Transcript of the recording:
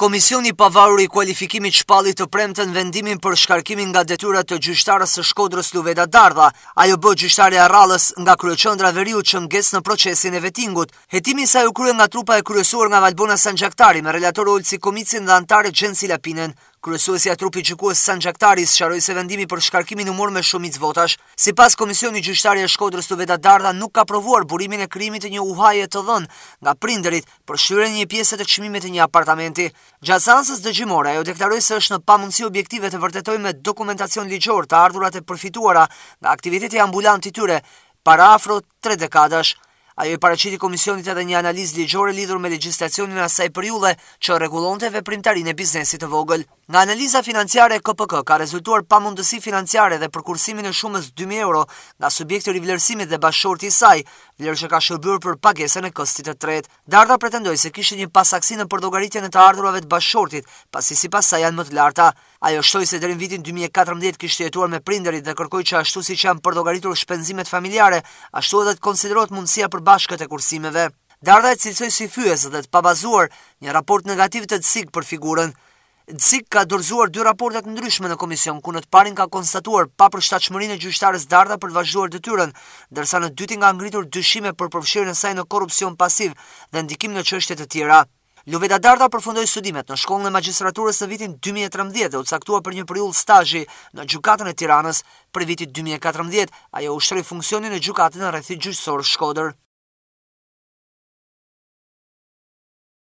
Komisioni pavarur i kualifikimit shpalit të premten vendimin për shkarkimin nga detyra të gjyshtarës së shkodrës Luveda Dardha, ajo bë gjyshtare e rallës nga kryoqëndra veriut që nges në procesin e vetingut. Hetimin sa ju krye nga trupa e kryesuar nga Valbona Sanjaktari me relator Olci Komicin dhe antare Gjensi Lapinen, Kryesuesja i trupit gjykues Sanxhaktaris sharoi se vendimi për shkarkimin u mor me shumë votash. Sipas komisionit gjyqtar i Shkodrës të Veta Dardha nuk ka provuar burimin e krimit të një uhaje të dhënë nga prindërit për shlyerjen e një pjese të çmimeve të një apartamenti. Gjatë seancës dëgjimore ajo deklaroi se është në pamundësi objektive të vërtetojë me dokumentacion ligjor të ardhurat e përfituara nga aktiviteti ambulant i tyre para afro 3 dekadash. Ajo i paraqiti komisionit edhe një analizë ligjore lidhur me legjislacionin e asaj periudhe që rregullonte veprimtarinë e biznesit të vogël. Nga analiza financiare e KPK ka rezultuar pa mundësi financiare dhe përkursimin e shumës 2.000 euro nga subjekte rivlerësimit dhe bashorti saj, vlerë që ka shërbyrë për pagesën e kostit e tret. Darda pretendoj se kishë një pasaksi në përdogaritjen e të ardhurave të bashortit, pasi si pas sa janë më të larta. Ajo shtoj se dërin vitin 2014 kishtë jetuar me prinderit dhe kërkoj që ashtu si që janë përdogaritur shpenzimet familjare, ashtu edhe të konsiderot mundësia për bashkët e kursimeve. Darda e cilësoj si fyesë dhe të pabazuar një raport negativ të cik për figurën. Dzik ka dorzuar dy raportet ndryshme në komision, ku në të parin ka konstatuar pa për shtachmërin e gjyqtarës darda për të vazhduar dëtyrën, dërsa në dytin ka ngritur dyshime për përfshirën e saj në korupcion pasiv dhe ndikim në qështet të tjera. Lloveda Darda përfundoi studimet në shkollën e magjistraturës në vitin 2013 dhe u caktua për një periudhë stazhi në gjykatën e Tiranës. Për vitin 2014 ajo ushtroi funksionin e gjykatës në rrethi gjyqësor Shkodër.